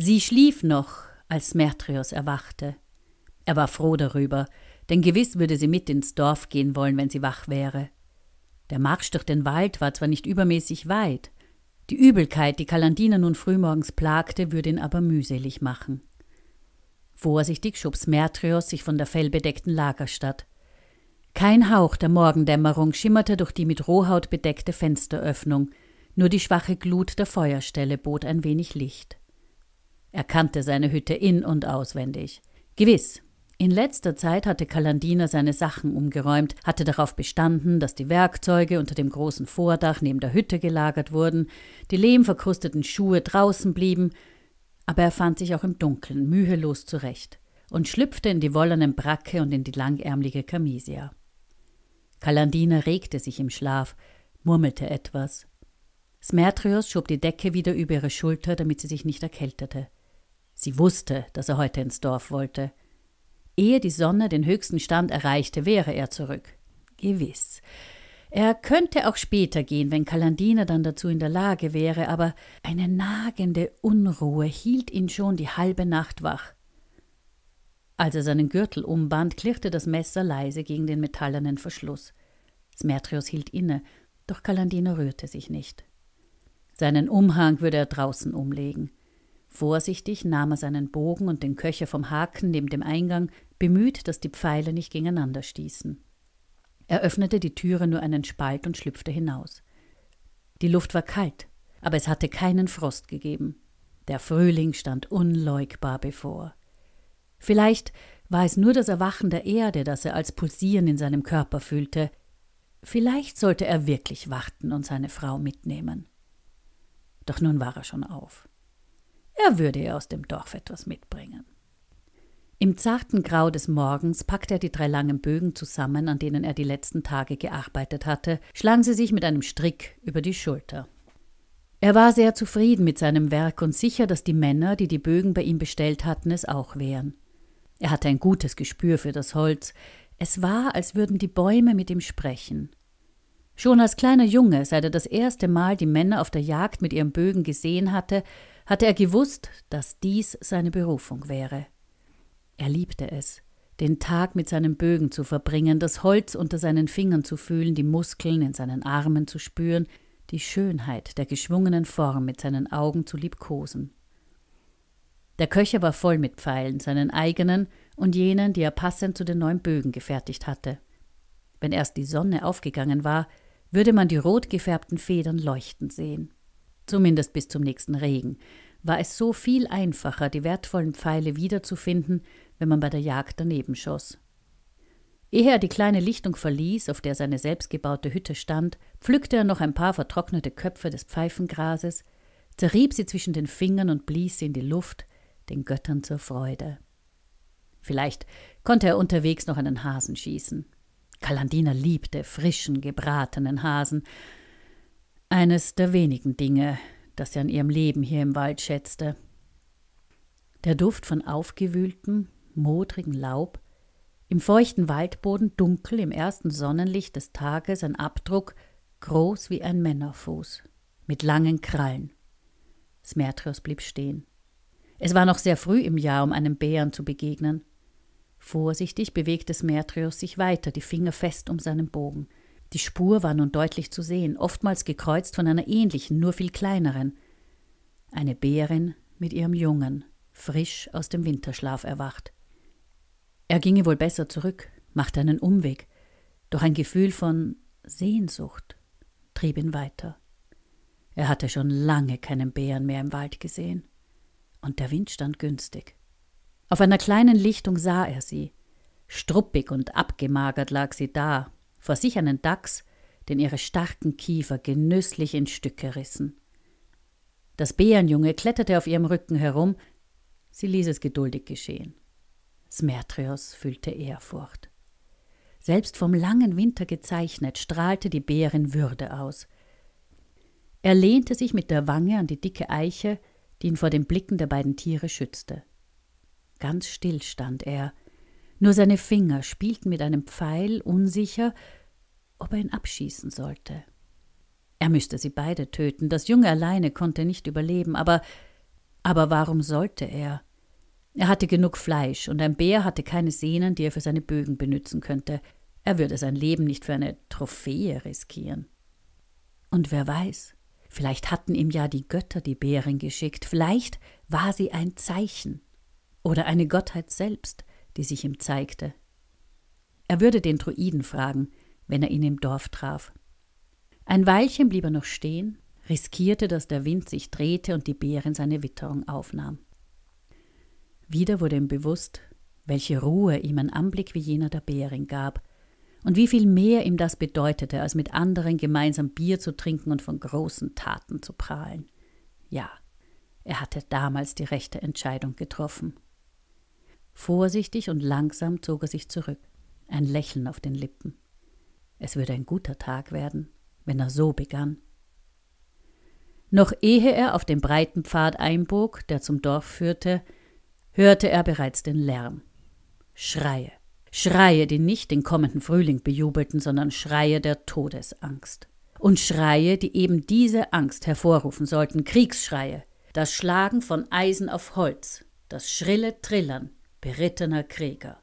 Sie schlief noch, als Mertrios erwachte. Er war froh darüber, denn gewiss würde sie mit ins Dorf gehen wollen, wenn sie wach wäre. Der Marsch durch den Wald war zwar nicht übermäßig weit, die Übelkeit, die Kalandina nun frühmorgens plagte, würde ihn aber mühselig machen. Vorsichtig schob Smertrios sich von der fellbedeckten Lagerstatt. Kein Hauch der Morgendämmerung schimmerte durch die mit Rohhaut bedeckte Fensteröffnung, nur die schwache Glut der Feuerstelle bot ein wenig Licht. Er kannte seine Hütte in und auswendig. Gewiss, in letzter Zeit hatte Kalandina seine Sachen umgeräumt, hatte darauf bestanden, dass die Werkzeuge unter dem großen Vordach neben der Hütte gelagert wurden, die lehmverkrusteten Schuhe draußen blieben, aber er fand sich auch im Dunkeln mühelos zurecht und schlüpfte in die wollenen Bracke und in die langärmliche Kamisia. Kalandina regte sich im Schlaf, murmelte etwas. Smertrios schob die Decke wieder über ihre Schulter, damit sie sich nicht erkältete. Sie wusste, dass er heute ins Dorf wollte. Ehe die Sonne den höchsten Stand erreichte, wäre er zurück. Gewiss. Er könnte auch später gehen, wenn Kalandina dann dazu in der Lage wäre, aber eine nagende Unruhe hielt ihn schon die halbe Nacht wach. Als er seinen Gürtel umband, klirrte das Messer leise gegen den metallernen Verschluss. Smertrius hielt inne, doch Kalandina rührte sich nicht. Seinen Umhang würde er draußen umlegen. Vorsichtig nahm er seinen Bogen und den Köcher vom Haken neben dem Eingang, bemüht, dass die Pfeile nicht gegeneinander stießen. Er öffnete die Türe nur einen Spalt und schlüpfte hinaus. Die Luft war kalt, aber es hatte keinen Frost gegeben. Der Frühling stand unleugbar bevor. Vielleicht war es nur das Erwachen der Erde, das er als Pulsieren in seinem Körper fühlte. Vielleicht sollte er wirklich warten und seine Frau mitnehmen. Doch nun war er schon auf da würde er aus dem Dorf etwas mitbringen. Im zarten Grau des Morgens packte er die drei langen Bögen zusammen, an denen er die letzten Tage gearbeitet hatte, schlang sie sich mit einem Strick über die Schulter. Er war sehr zufrieden mit seinem Werk und sicher, dass die Männer, die die Bögen bei ihm bestellt hatten, es auch wären. Er hatte ein gutes Gespür für das Holz. Es war, als würden die Bäume mit ihm sprechen. Schon als kleiner Junge, seit er das erste Mal die Männer auf der Jagd mit ihren Bögen gesehen hatte, hatte er gewusst, dass dies seine Berufung wäre. Er liebte es, den Tag mit seinen Bögen zu verbringen, das Holz unter seinen Fingern zu fühlen, die Muskeln in seinen Armen zu spüren, die Schönheit der geschwungenen Form mit seinen Augen zu liebkosen. Der Köcher war voll mit Pfeilen, seinen eigenen und jenen, die er passend zu den neuen Bögen gefertigt hatte. Wenn erst die Sonne aufgegangen war, würde man die rot gefärbten Federn leuchten sehen zumindest bis zum nächsten Regen, war es so viel einfacher, die wertvollen Pfeile wiederzufinden, wenn man bei der Jagd daneben schoss. Ehe er die kleine Lichtung verließ, auf der seine selbstgebaute Hütte stand, pflückte er noch ein paar vertrocknete Köpfe des Pfeifengrases, zerrieb sie zwischen den Fingern und blies sie in die Luft, den Göttern zur Freude. Vielleicht konnte er unterwegs noch einen Hasen schießen. Kalandina liebte frischen, gebratenen Hasen, eines der wenigen Dinge, das sie an ihrem Leben hier im Wald schätzte. Der Duft von aufgewühltem, modrigen Laub, im feuchten Waldboden dunkel im ersten Sonnenlicht des Tages ein Abdruck, groß wie ein Männerfuß, mit langen Krallen. Smertrios blieb stehen. Es war noch sehr früh im Jahr, um einem Bären zu begegnen. Vorsichtig bewegte Smertrios sich weiter, die Finger fest um seinen Bogen. Die Spur war nun deutlich zu sehen, oftmals gekreuzt von einer ähnlichen, nur viel kleineren. Eine Bärin mit ihrem Jungen, frisch aus dem Winterschlaf erwacht. Er ginge wohl besser zurück, machte einen Umweg, doch ein Gefühl von Sehnsucht trieb ihn weiter. Er hatte schon lange keinen Bären mehr im Wald gesehen, und der Wind stand günstig. Auf einer kleinen Lichtung sah er sie. Struppig und abgemagert lag sie da, vor sich einen Dachs, den ihre starken Kiefer genüsslich in Stücke rissen. Das Bärenjunge kletterte auf ihrem Rücken herum, sie ließ es geduldig geschehen. Smertrios fühlte Ehrfurcht. Selbst vom langen Winter gezeichnet strahlte die Bärin Würde aus. Er lehnte sich mit der Wange an die dicke Eiche, die ihn vor den Blicken der beiden Tiere schützte. Ganz still stand er, nur seine Finger spielten mit einem Pfeil, unsicher, ob er ihn abschießen sollte. Er müsste sie beide töten, das Junge alleine konnte nicht überleben, aber aber warum sollte er? Er hatte genug Fleisch, und ein Bär hatte keine Sehnen, die er für seine Bögen benutzen könnte. Er würde sein Leben nicht für eine Trophäe riskieren. Und wer weiß, vielleicht hatten ihm ja die Götter die Bärin geschickt, vielleicht war sie ein Zeichen oder eine Gottheit selbst die sich ihm zeigte. Er würde den Druiden fragen, wenn er ihn im Dorf traf. Ein Weilchen blieb er noch stehen, riskierte, dass der Wind sich drehte und die Bärin seine Witterung aufnahm. Wieder wurde ihm bewusst, welche Ruhe ihm ein Anblick wie jener der Bärin gab und wie viel mehr ihm das bedeutete, als mit anderen gemeinsam Bier zu trinken und von großen Taten zu prahlen. Ja, er hatte damals die rechte Entscheidung getroffen. Vorsichtig und langsam zog er sich zurück, ein Lächeln auf den Lippen. Es würde ein guter Tag werden, wenn er so begann. Noch ehe er auf den breiten Pfad einbog, der zum Dorf führte, hörte er bereits den Lärm. Schreie, Schreie, die nicht den kommenden Frühling bejubelten, sondern Schreie der Todesangst. Und Schreie, die eben diese Angst hervorrufen sollten, Kriegsschreie, das Schlagen von Eisen auf Holz, das schrille Trillern, berittener Krieger.